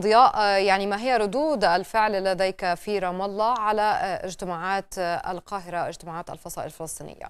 ضياء آه، يعني ما هي ردود الفعل لديك في رام الله على آه، اجتماعات آه، القاهرة اجتماعات الفصائل الفلسطينية؟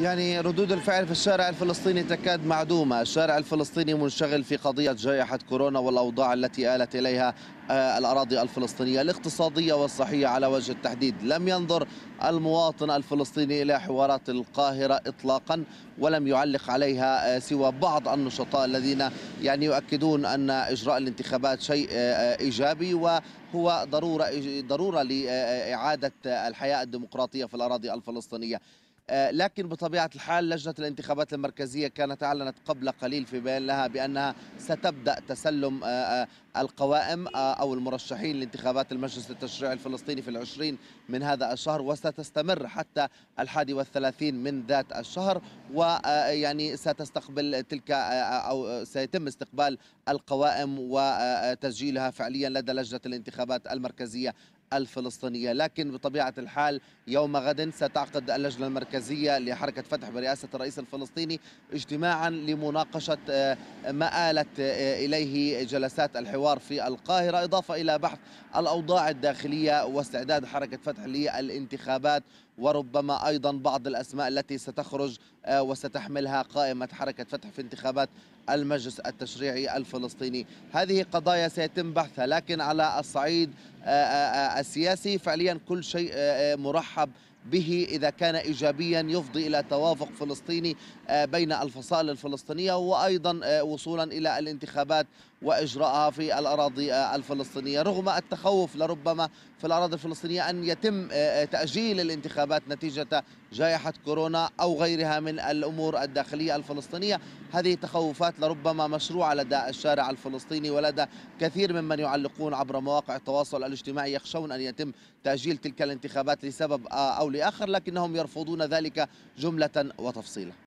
يعني ردود الفعل في الشارع الفلسطيني تكاد معدومة الشارع الفلسطيني منشغل في قضية جائحة كورونا والأوضاع التي آلت إليها آه، الأراضي الفلسطينية الاقتصادية والصحية على وجه التحديد لم ينظر المواطن الفلسطيني إلى حوارات القاهرة إطلاقا ولم يعلق عليها آه، سوى بعض النشطاء الذين يعني يؤكدون أن إجراء الانتخابات شيء آه، إيجابي و هو ضرورة ضرورة لإعادة الحياة الديمقراطية في الأراضي الفلسطينية آه، لكن بطبيعة الحال لجنة الانتخابات المركزية كانت أعلنت قبل قليل في بيان لها بأنها ستبدأ تسلم آه، آه، القوائم أو المرشحين لانتخابات المجلس التشريعي الفلسطيني في العشرين من هذا الشهر وستستمر حتى الحادي والثلاثين من ذات الشهر ويعني ستستقبل تلك أو سيتم استقبال القوائم وتسجيلها فعليا لدى لجنة الانتخابات المركزية الفلسطينية لكن بطبيعة الحال يوم غد ستعقد اللجنة المركزية لحركة فتح برئاسة الرئيس الفلسطيني اجتماعا لمناقشة آه، ما آلت آه، إليه جلسات الحوار في القاهرة إضافة إلى بحث الأوضاع الداخلية واستعداد حركة فتح للانتخابات وربما ايضا بعض الاسماء التي ستخرج آه، وستحملها قائمه حركه فتح في انتخابات المجلس التشريعي الفلسطيني، هذه قضايا سيتم بحثها لكن على الصعيد آه، آه، آه، السياسي فعليا كل شيء مرحب به إذا كان إيجابيا يفضي إلى توافق فلسطيني بين الفصائل الفلسطينية وأيضا وصولا إلى الانتخابات وإجراءها في الأراضي الفلسطينية رغم التخوف لربما في الأراضي الفلسطينية أن يتم تأجيل الانتخابات نتيجة جائحة كورونا أو غيرها من الأمور الداخلية الفلسطينية هذه تخوفات لربما مشروعة لدى الشارع الفلسطيني ولدى كثير ممن يعلقون عبر مواقع التواصل الاجتماعي يخشون أن يتم تأجيل تلك الانتخابات لسبب أو لآخر لكنهم يرفضون ذلك جملة وتفصيلا